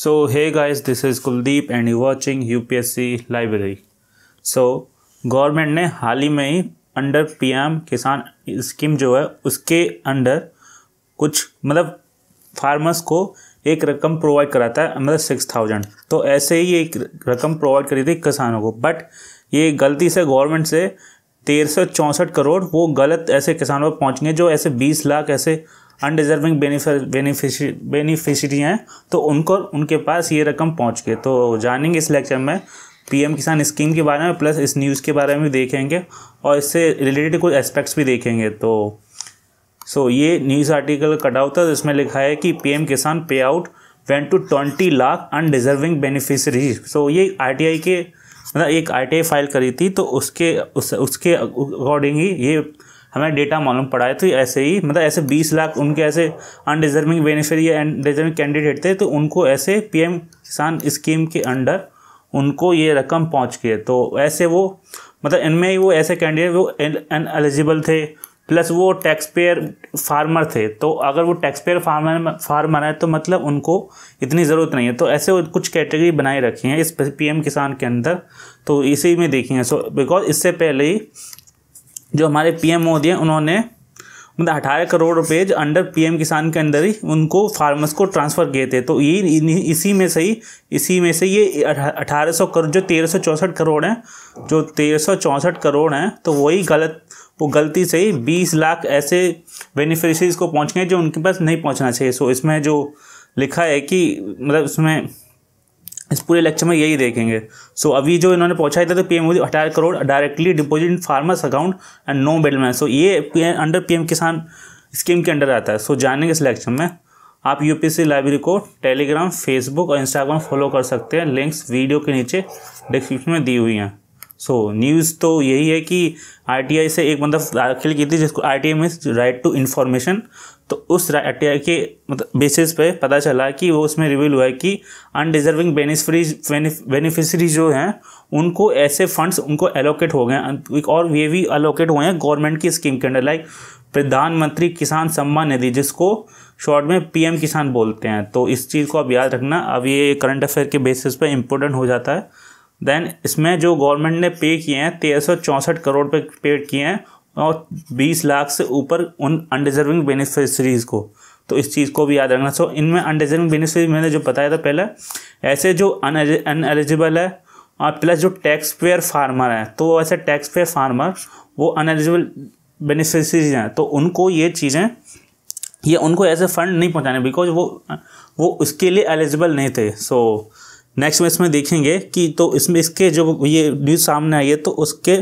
So hey guys, this is Kuldeep and you're watching UPSC Library. So government ने हाल ही में ही अंडर पीएम किसान स्कीम जो है उसके अंडर कुछ मतलब फार्मर्स को एक रकम प्रोवाइड कराता है मतलब सिक्स थाउजेंड तो ऐसे ही एक रकम प्रोवाइड करी थी किसानों को बट ये गलती से गवर्नमेंट से तेरह सौ चौंसठ करोड़ वो गलत ऐसे किसानों पर पहुँचेंगे जो ऐसे बीस लाख ऐसे अनडिजर्विंग बेनिफिशरी बेनिफिशरी हैं तो उनको उनके पास ये रकम पहुँच के तो जानेंगे इस लेक्चर में पीएम किसान स्कीम के बारे में प्लस इस न्यूज़ के बारे में भी देखेंगे और इससे रिलेटेड कुछ एस्पेक्ट्स भी देखेंगे तो सो so, ये न्यूज़ आर्टिकल कटा था जिसमें तो लिखा है कि PM Kisan pay out went to twenty lakh undeserving beneficiary so ये आरटीआई के मतलब एक आरटीआई फाइल करी थी तो उसके उस, उसके अकॉर्डिंग ही ये हमें डेटा मालूम पड़ा है तो ऐसे ही मतलब ऐसे बीस लाख उनके ऐसे अनडिजर्विंग बेनिफिशरी या डिजर्विंग कैंडिडेट थे तो उनको ऐसे पी किसान स्कीम के अंडर उनको ये रकम पहुँच के तो ऐसे वो मतलब इनमें ही वो ऐसे कैंडिडेट वो अन एलिजिबल थे प्लस वो टैक्स पेयर फार्मर थे तो अगर वो टैक्स पेयर फार्मर फार्मर है तो मतलब उनको इतनी ज़रूरत नहीं है तो ऐसे वो कुछ कैटेगरी बनाए रखी हैं इस पीएम किसान के अंदर तो इसी में देखी हैं सो बिकॉज इससे पहले ही जो हमारे पीएम मोदी हैं उन्होंने मतलब अठारह करोड़ रुपए अंडर पीएम किसान के अंदर ही उनको फार्मर्स को ट्रांसफ़र किए थे तो ये इसी में से ही इसी में से ये अठारह सौ करोड़ जो तेरह सौ चौंसठ करोड़ हैं जो तेरह सौ चौंसठ करोड़ हैं तो वही गलत वो गलती से ही बीस लाख ऐसे बेनिफिशरीज को पहुँच गए जो उनके पास नहीं पहुँचना चाहिए सो इसमें जो लिखा है कि मतलब इसमें इस पूरे लेक्चर में यही देखेंगे सो so, अभी जो इन्होंने पहुंचाया था तो पीएम मोदी अठारह crore directly deposit in farmers account and no बेडमैन सो ये अंडर पीएम किसान स्कीम के अंडर आता है सो so, जानेंगे इस लेक्चर में आप यूपीएससी लाइब्रेरी को टेलीग्राम फेसबुक और इंस्टाग्राम फॉलो कर सकते हैं लिंक्स वीडियो के नीचे डिस्क्रिप्शन में दी हुई हैं सो so, न्यूज़ तो यही है कि आई से एक बंदा दाखिल की थी जिसको I T right to information तो उस के मतलब बेसिस पे पता चला कि वो उसमें रिवील हुआ है कि अनडिजर्विंग बेनिफिशरी जो हैं उनको ऐसे फंड्स उनको एलोकेट हो गए और ये भी एलोकेट हुए हैं गवर्नमेंट की स्कीम के अंडर लाइक प्रधानमंत्री किसान सम्मान निधि जिसको शॉर्ट में पीएम किसान बोलते हैं तो इस चीज़ को आप याद रखना अब ये करंट अफेयर के बेसिस पर इम्पोर्टेंट हो जाता है देन इसमें जो गवर्नमेंट ने पे किए हैं तेरह करोड़ पे पेड किए हैं और बीस लाख से ऊपर उन अनडिजर्विंग बेनिफिशरीज को तो इस चीज़ को भी याद रखना सो इनमें अनडिजर्विंग बेनिफिशरी मैंने जो बताया था पहले ऐसे जो अन एलिजिबल है और प्लस जो टैक्स पेयर फार्मर हैं तो ऐसे टैक्स पेयर फार्मर वो अन एलिजिबल बेनिफिशरीज हैं तो उनको ये चीज़ें ये उनको ऐसे फंड नहीं पहुँचाने बिकॉज वो वो उसके लिए एलिजिबल नहीं थे सो so, नेक्स्ट में इसमें देखेंगे कि तो इसमें इसके जो ये न्यूज़ सामने आई है तो उसके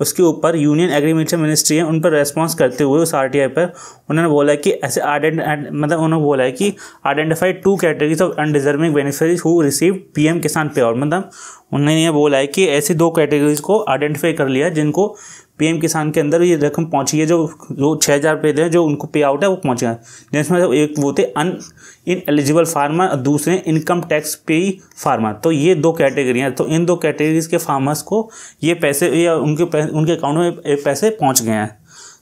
उसके ऊपर यूनियन एग्रीकल्चर मिनिस्ट्री है उन पर रेस्पॉन्स करते हुए उस आर पर उन्होंने बोला कि ऐसे आइडेंट मतलब उन्होंने बोला है कि identify two categories of undeserving beneficiaries who receive PM Kisan pay और मतलब उन्होंने ये बोला है कि ऐसी दो कैटेगरीज को आइडेंटिफाई कर लिया जिनको पीएम किसान के अंदर ये रकम पहुंची है जो जो छः हज़ार रुपये दें जो उनको पे आउट है वो पहुँच गया जिसमें एक वो थे अन इन एलिजिबल फार्मर और दूसरे इनकम टैक्स पे फार्मर तो ये दो कैटेगरियाँ तो इन दो कैटेगरीज के फार्मर्स को ये पैसे या उनके उनके अकाउंट में पैसे पहुँच गए हैं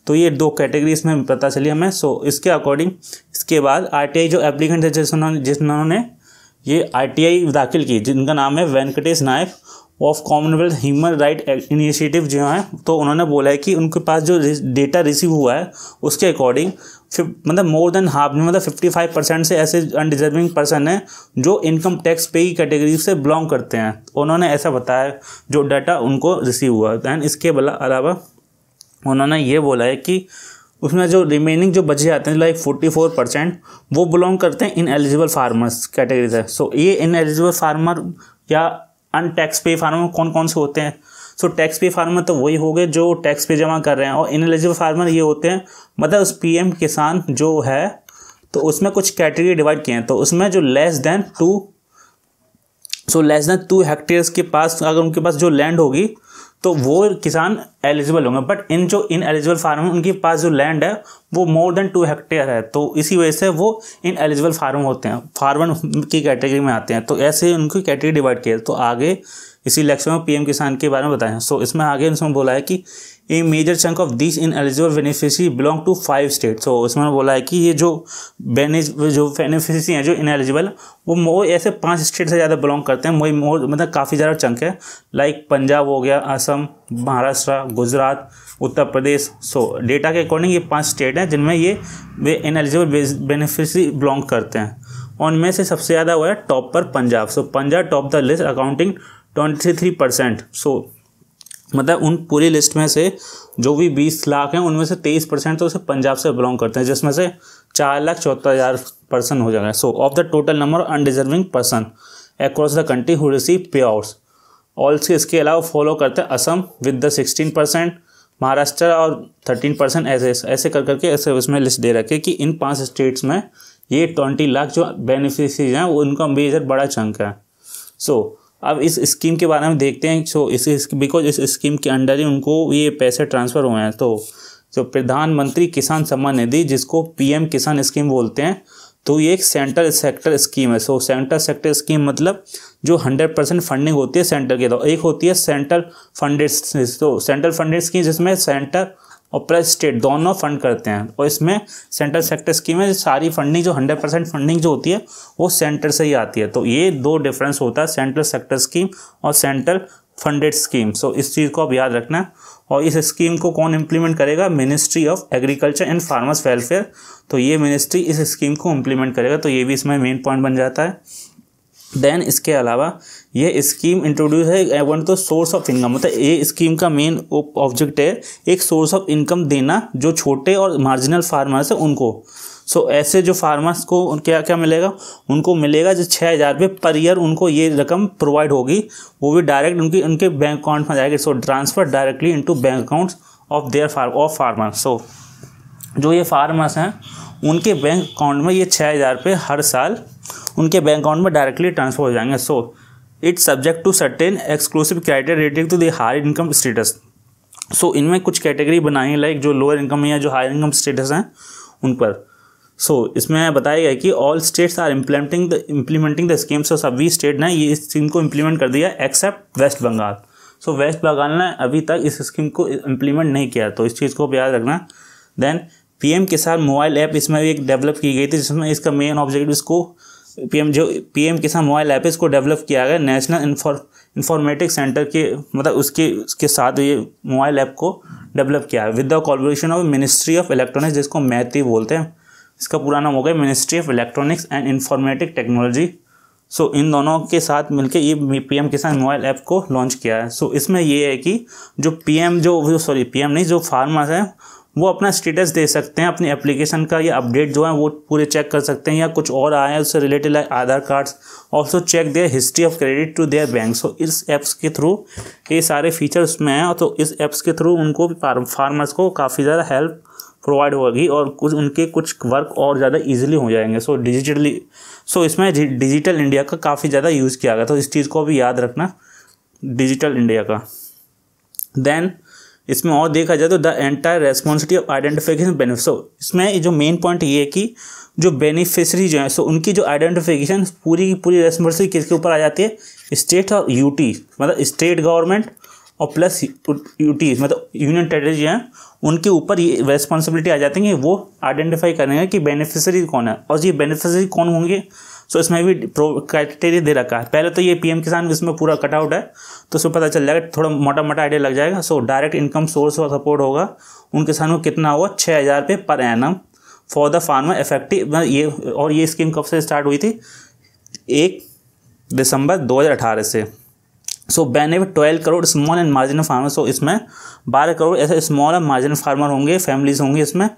तो ये दो कैटेगरी इसमें पता चली हमें सो इसके अकॉर्डिंग इसके बाद आरटीआई जो एप्लीकेंट है जिस उन्होंने जिस उन्होंने ये आरटीआई दाखिल की जिनका नाम है Venkatesh Nayak of Commonwealth human right initiative जो है तो उन्होंने बोला है कि उनके पास जो डेटा रिसीव हुआ है उसके अकॉर्डिंग मतलब मोर देन हाफ मतलब फिफ्टी फाइव परसेंट से ऐसे अनडिजर्विंग पर्सन हैं जो इनकम टैक्स पे कैटेगरी से बिलोंग करते हैं उन्होंने ऐसा बताया जो डाटा उनको रिसीव हुआ दैन इसके अलावा उन्होंने ये बोला है कि उसमें जो रिमेनिंग जो बचे आते हैं लाइक फोर्टी फोर परसेंट वो बिलोंग करते हैं इन एलिजिबल फार्मर्स कैटेगरी से सो ये इन एलिजिबल फार्मर या टैक्स पे फार्मर कौन कौन से होते हैं सो टैक्स पे फार्मर तो वही हो गए जो टैक्स पे जमा कर रहे हैं और इनएलिजिबल फार्मर ये होते हैं मतलब उस एम किसान जो है तो उसमें कुछ कैटेगरी डिवाइड किए हैं तो उसमें जो less than two so less than two hectares के पास अगर उनके पास जो लैंड होगी तो वो किसान एलिजिबल होंगे बट इन जो इन एलिजिबल फार्म उनके पास जो लैंड है वो मोर देन टू हेक्टेयर है तो इसी वजह से वो इन एलिजिबल फार्म होते हैं फार्मर की कैटेगरी में आते हैं तो ऐसे उनकी कैटेगरी डिवाइड किया तो आगे इसी लेक्चर में पीएम किसान के बारे में बताएं सो so, इसमें आगे इसमें बोला है कि a major chunk of this ineligible beneficiary belong to five state so उसमें बोला है कि ये जो बेनिज जो बेनिफिशरी हैं जो इन एलिजिबल वो मोर ऐसे पांच स्टेट से ज़्यादा बिलोंग करते हैं वही मोर मतलब काफ़ी ज़्यादा चंक है लाइक पंजाब हो गया असम महाराष्ट्र गुजरात उत्तर प्रदेश सो डेटा के अकॉर्डिंग ये पाँच स्टेट हैं जिनमें ये वे इन एलिजिबल बेनिफिशरी बिलोंग करते हैं उनमें से सबसे ज़्यादा हुआ है टॉप पर Punjab so Punjab top the list accounting twenty three percent so मतलब उन पूरी लिस्ट में से जो भी बीस लाख हैं उनमें से तेईस परसेंट तो उसे पंजाब से बिलोंग करते हैं जिसमें से चार लाख चौहत्तर हज़ार पर्सन हो जाएगा so of the total number undeserving person across the country who receive pay outs also इसके अलावा फॉलो करते हैं Assam with the sixteen percent Maharashtra और थर्टीन परसेंट ऐसे ऐसे कर करके ऐसे उसमें लिस्ट दे रखे कि इन पांच स्टेट्स में ये ट्वेंटी लाख जो बेनिफिशरीज हैं उनका मेजर बड़ा चंक है सो so, अब इस स्कीम के बारे में देखते हैं सो इस बिकॉज इस स्कीम के अंडर ही उनको ये पैसे ट्रांसफ़र हुए हैं तो जो प्रधानमंत्री किसान सम्मान निधि जिसको पीएम किसान स्कीम बोलते हैं तो ये एक सेंट्रल सेक्टर स्कीम है सो सेंट्रल सेक्टर स्कीम मतलब जो 100 परसेंट फंडिंग होती है सेंटर के द्वारा एक होती है सेंट्रल फंडेड तो सेंट्रल फंडेड स्कीम जिसमें सेंटर और प्लस स्टेट दोनों फंड करते हैं और इसमें सेंट्रल सेक्टर स्कीम है सारी फंडिंग जो हंड्रेड परसेंट फंडिंग जो होती है वो सेंटर से ही आती है तो ये दो डिफरेंस होता है सेंट्रल सेक्टर स्कीम और सेंट्रल फंडेड स्कीम सो इस चीज़ को आप याद रखना है और इस स्कीम को कौन इम्प्लीमेंट करेगा ministry of agriculture and farmers welfare तो ये मिनिस्ट्री इस स्कीम को इम्प्लीमेंट करेगा तो ये भी इसमें मेन पॉइंट बन जाता है देन इसके अलावा ये स्कीम इंट्रोड्यूस है वन तो सोर्स ऑफ इनकम मतलब ये स्कीम का मेन ऑब्जेक्ट है एक सोर्स ऑफ इनकम देना जो छोटे और मार्जिनल फार्मर्स हैं उनको सो so, ऐसे जो फार्मर्स को क्या क्या मिलेगा उनको मिलेगा जो छः हज़ार रुपये पर ईयर उनको ये रकम प्रोवाइड होगी वो भी डायरेक्ट उनकी उनके बैंक अकाउंट में जाएगी so transfer directly into bank account of their farm of farmers so जो ये फार्मर्स हैं उनके बैंक अकाउंट में ये छः हज़ार रुपये हर साल उनके बैंक अकाउंट में डायरेक्टली ट्रांसफर हो जाएंगे so it's subject to certain exclusive criteria related to the higher income status so इनमें कुछ कैटेगरी बनाई लाइक जो लोअर इनकम या जो हायर इनकम स्टेटस हैं उन पर सो so, इसमें बताया गया कि all states are implementing the implementing the scheme so सभी स्टेट ने ये इस स्कीम को इम्प्लीमेंट कर दिया एक्सेप्ट वेस्ट बंगाल सो वेस्ट बंगाल ने अभी तक इस स्कीम को इम्प्लीमेंट नहीं किया तो इस चीज़ को याद रखना then PM Kisan mobile app इसमें भी एक डेवलप की गई थी जिसमें इसका मेन ऑब्जेक्टिव इसको पीएम जो पीएम किसान मोबाइल ऐप है इसको डेवलप किया गया नेशनल इंफॉर्मेटिक सेंटर के मतलब उसके उसके साथ ये मोबाइल ऐप को डेवलप किया है with the corporation of ministry of electronics जिसको मैथी बोलते हैं इसका पूरा नाम हो गया ministry of electronics and informatic technology so इन दोनों के साथ मिलकर ये एम किसान मोबाइल ऐप को लॉन्च किया है सो so, इसमें ये है कि जो पी जो सॉरी पी नहीं जो फार्मर्स हैं वो अपना स्टेटस दे सकते हैं अपनी एप्लीकेशन का या अपडेट जो है वो पूरे चेक कर सकते हैं या कुछ और आए उससे related like Aadhaar cards also check their history of credit to their bank so इस एप्स के थ्रू ये सारे फीचर उसमें हैं तो इस ऐप्स के थ्रू उनको फार्मर्स को काफ़ी ज़्यादा हेल्प प्रोवाइड होगी और कुछ उनके कुछ वर्क और ज़्यादा इजीली हो जाएंगे सो डिजिटली सो इसमें डिजिटल इंडिया का काफ़ी ज़्यादा यूज़ किया गया तो इस चीज़ को भी याद रखना डिजिटल इंडिया का देन इसमें और देखा जाए तो the entire responsibility of identification benefit so इसमें जो मेन पॉइंट ये है कि जो बेनिफिशरी जो है सो उनकी जो आइडेंटिफिकेशन पूरी की पूरी रेस्पॉन्सिबिलिटी किसके ऊपर आ जाती है स्टेट मतलब और यूटी मतलब स्टेट गवर्नमेंट और प्लस यूटी मतलब यूनियन टेरेटरी जो है उनके ऊपर ये रेस्पॉन्सिबिलिटी आ जाती है वो आइडेंटिफाई करेंगे कि बेनिफिशरी कौन है और ये बेनिफिशरी कौन होंगे सो इसमें भी क्राइटेरिया दे रखा है पहले तो ये पीएम किसान इसमें पूरा कटआउट है तो उसमें पता चल जाएगा थोड़ा मोटा मोटा आइडिया लग जाएगा सो डायरेक्ट इनकम सोर्स और सपोर्ट होगा उन किसानों को कितना होगा छः हज़ार रुपये per annum for the farmer effective ये और ये स्कीम कब से स्टार्ट हुई थी एक दिसंबर अठारह से so benefit twelve crore small and marginal farmer so इसमें बारह करोड़ ऐसे स्मॉल एंड मार्जिनल फार्मर होंगे फैमिलीज होंगी इसमें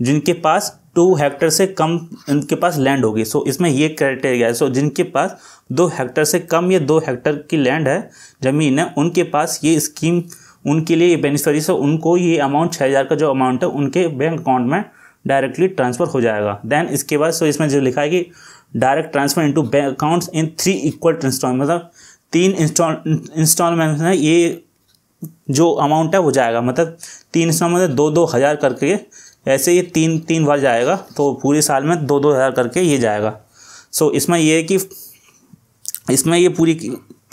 जिनके पास टू हेक्टर से कम इनके पास लैंड होगी सो इसमें ये क्राइटेरिया है सो जिनके पास दो हेक्टर से कम या दो हेक्टर की लैंड है ज़मीन है उनके पास ये स्कीम उनके लिए बेनिफिशरी से उनको ये अमाउंट छः हज़ार का जो अमाउंट है उनके बैंक अकाउंट में डायरेक्टली ट्रांसफ़र हो जाएगा देन इसके बाद सो इसमें जो लिखा है कि direct transfer into bank accounts in three equal instalment मतलब तीन इंस्टॉल इंस्टॉलमेंट में ये जो अमाउंट है वो जाएगा मतलब तीन इंस्टॉलमेंट मतलब दो दो हज़ार करके ऐसे ये तीन तीन बार जाएगा तो पूरे साल में दो दो हज़ार करके ये जाएगा सो इसमें यह है कि इसमें ये पूरी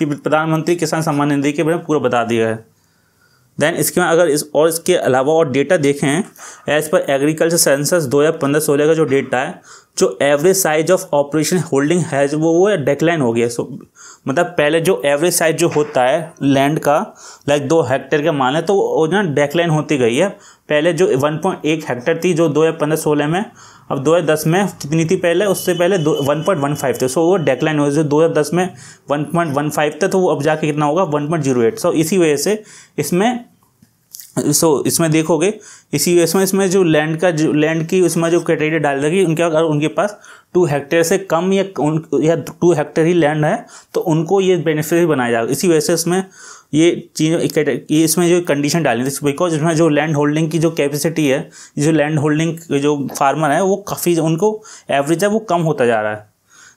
प्रधानमंत्री किसान सम्मान निधि के बारे में पूरा बता दिया है देन इसके में अगर इस और इसके अलावा और डेटा देखें एज पर एग्रीकल्चर सेंसस दो हज़ार पंद्रह सोलह का जो डेटा है जो average size of operation holding है जो वो वो डेक्लाइन हो गया सो मतलब पहले जो एवरेज साइज जो होता है लैंड का लाइक दो हेक्टेयर का मान लें तो वो ना डिक्लाइन होती गई है पहले जो 1.1 हेक्टर थी जो दो हज़ार पंद्रह सोलह में अब दो हज़ार दस में कितनी थी पहले उससे पहले दो वन पॉइंट वन फाइव थे सो वो डेक्लाइन हो जो दो हज़ार दस में वन पॉइंट वन फाइव था तो वो अब जाके कितना होगा one point zero eight so इसी वजह से इसमें सो so, इसमें देखोगे इसी वजह से इसमें जो लैंड का जो लैंड की उसमें जो क्राइटेरिया डाल देगी उनके अगर उनके पास टू हेक्टेयर से कम या उन या टू हेक्टेयर ही लैंड है तो उनको ये बेनिफिशियरी बनाया जाएगा इसी वजह से इसमें ये चीज़ ये इसमें जो कंडीशन डाली थी बिकॉज इसमें जो लैंड होल्डिंग की जो कैपेसिटी है जो लैंड होल्डिंग जो फार्मर है वो काफ़ी उनको एवरेज है वो कम होता जा रहा है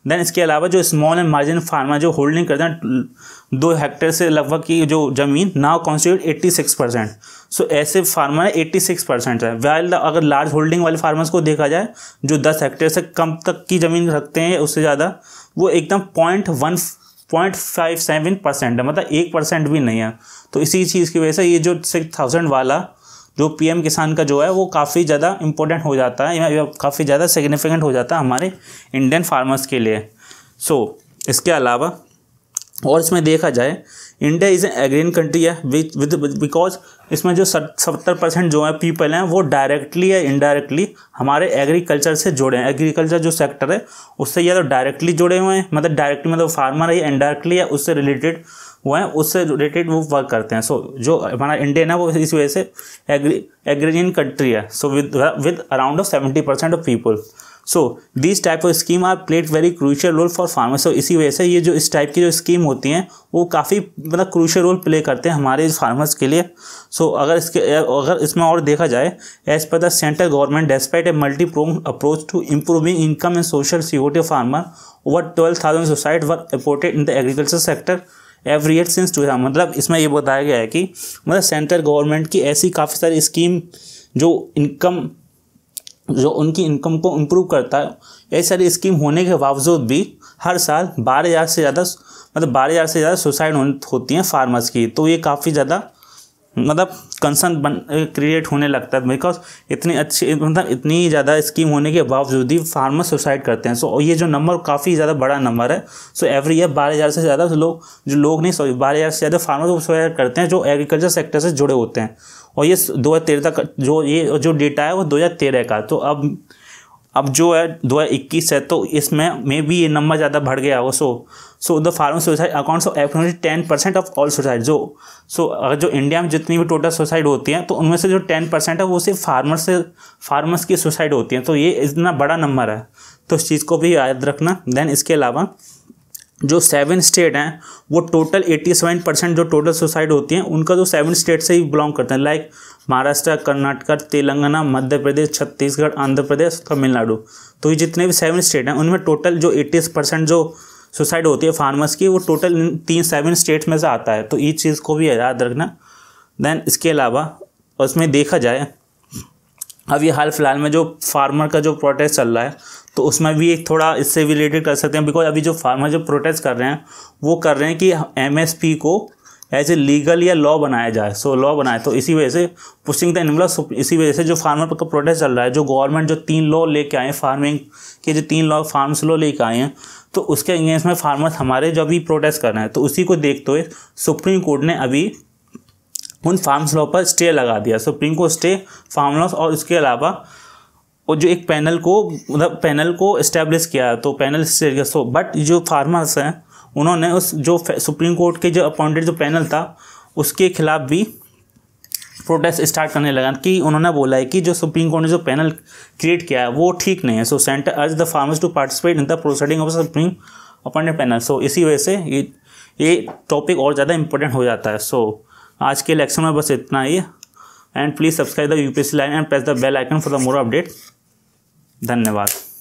देन इसके अलावा जो स्मॉल एंड मार्जिन फार्मर जो होल्डिंग करते हैं दो हेक्टेयर से लगभग की जो ज़मीन now constitute eighty six percent so ऐसे फार्मर एट्टी सिक्स परसेंट है वेल अगर लार्ज होल्डिंग वाले फार्मर्स को देखा जाए जो दस हेक्टेयर से कम तक की ज़मीन रखते हैं उससे ज़्यादा वो एकदम point one point five seven percent है मतलब एक परसेंट भी नहीं है तो इसी चीज़ की वजह से ये जो सिक्स थाउजेंड वाला जो पीएम किसान का जो है वो काफ़ी ज़्यादा इंपॉर्टेंट हो जाता है या काफ़ी ज़्यादा सिग्निफिकेंट हो जाता है हमारे इंडियन फार्मर्स के लिए सो so, इसके अलावा और इसमें देखा जाए इंडिया इज़ ए कंट्री है विद बिकॉज इसमें जो सत्तर परसेंट जो है पीपल हैं वो डायरेक्टली या इनडायरेक्टली हमारे एग्रीकल्चर से जुड़े हैं एग्रीकल्चर जो सेक्टर है उससे या तो डायरेक्टली जुड़े हुए हैं मतलब डायरेक्टली मतलब फार्मर है या इनडायरेक्टली या उससे रिलेटेड वो हैं उससे रिलेटेड वो वर्क करते हैं सो so, जो हमारा इंडियन है वो इस वजह से एग्री एग्रीन कंट्री है so with with around seventy percent of people so this type of scheme are play very crucial role for farmers इसी वजह से ये जो इस टाइप की जो स्कीम होती हैं वो काफ़ी मतलब क्रूशियल रोल प्ले करते हैं हमारे फार्मर्स के लिए सो so, अगर इसके अगर इसमें और देखा जाए as per the central government despite a multi prong approach to improving income and social security farmer over twelve thousand suicide were reported in the agriculture sector every year since two मतलब इसमें ये बताया गया है कि मतलब central government की ऐसी काफ़ी सारी स्कीम जो इनकम जो उनकी इनकम को इम्प्रूव करता है ये सारी स्कीम होने के बावजूद भी हर साल बारह हज़ार से ज़्यादा मतलब बारह हज़ार से ज़्यादा सुसाइड होती हैं फार्मर्स की तो ये काफ़ी ज़्यादा मतलब कंसर्न बन क्रिएट होने लगता है बिकॉज इतनी अच्छी मतलब इतनी ज़्यादा स्कीम होने के बावजूद ही फार्मर सुसाइड करते हैं सो so, ये जो नंबर काफ़ी ज़्यादा बड़ा नंबर है सो एवरी ईयर बारह हज़ार से ज़्यादा लोग जो लोग नहीं सॉरी बारह हज़ार से ज़्यादा फार्मर सुसाइड करते हैं जो एग्रीकल्चर सेक्टर से जुड़े होते हैं और ये दो हज़ार तेरह तक जो ये जो डेटा है वो दो हज़ार तेरह का तो अब अब जो है दो हज़ार इक्कीस है तो इसमें मे बी ये नंबर ज़्यादा बढ़ गया हो so so the farm suicide accounts of approximately ten percent of all suicide जो सो अगर जो इंडिया में जितनी भी टोटल सुसाइड होती हैं तो उनमें से जो टेन परसेंट है वो सिर्फ फार्मर से फार्मर्स की सुसाइड होती हैं तो ये इतना बड़ा नंबर है तो इस चीज़ को भी याद रखना देन इसके अलावा जो सेवन स्टेट हैं वो टोटल एट्टी सेवन परसेंट जो टोटल सुसाइड होती हैं उनका जो सेवन स्टेट से ही बिलोंग करते हैं लाइक like, महाराष्ट्र कर्नाटक तेलंगाना मध्य प्रदेश छत्तीसगढ़ आंध्र प्रदेश तमिलनाडु तो ये जितने भी सेवन स्टेट हैं उनमें टोटल जो एट्टी परसेंट जो सुसाइड होती है फार्मर्स की वो टोटल इन तीन सेवन स्टेट्स में से आता है तो ये चीज़ को भी याद रखना देन इसके अलावा उसमें देखा जाए अब हाल फिलहाल में जो फार्मर का जो प्रोटेस्ट चल रहा है तो उसमें भी एक थोड़ा इससे रिलेटेड कर सकते हैं बिकॉज अभी जो फार्मर जो प्रोटेस्ट कर रहे हैं वो कर रहे हैं कि एम को एज ए लीगल या लॉ बनाया जाए सो लॉ बनाए तो इसी वजह से पुशिंग द एनवलप इसी वजह से जो फार्मर का प्रोटेस्ट चल रहा है जो गवर्नमेंट जो तीन लॉ लेके आए फार्मिंग के जो तीन लॉ फार्म लॉ लेके आए हैं तो उसके अगेंस्ट में फार्मर्स हमारे जो अभी प्रोटेस्ट कर रहे हैं तो उसी को देखते हुए सुप्रीम कोर्ट ने अभी उन फार्म लॉ पर स्टे लगा दिया supreme court stay farm laws और उसके अलावा और जो एक पैनल को मतलब पैनल को इस्टेब्लिश किया तो पैनल सो बट जो फार्मर्स हैं उन्होंने उस जो सुप्रीम कोर्ट के जो अपॉइंटेड जो पैनल था उसके खिलाफ भी प्रोटेस्ट स्टार्ट करने लगा कि उन्होंने बोला है कि जो सुप्रीम कोर्ट ने जो पैनल क्रिएट किया है वो ठीक नहीं है so centre urge the farmers to participate in the proceeding of supreme appointed panel so इसी वजह से ये ये टॉपिक और ज़्यादा इंपॉर्टेंट हो जाता है सो so, आज के इलेक्शन में बस इतना ही and please subscribe the U P C line and press the bell icon for the more update धन्यवाद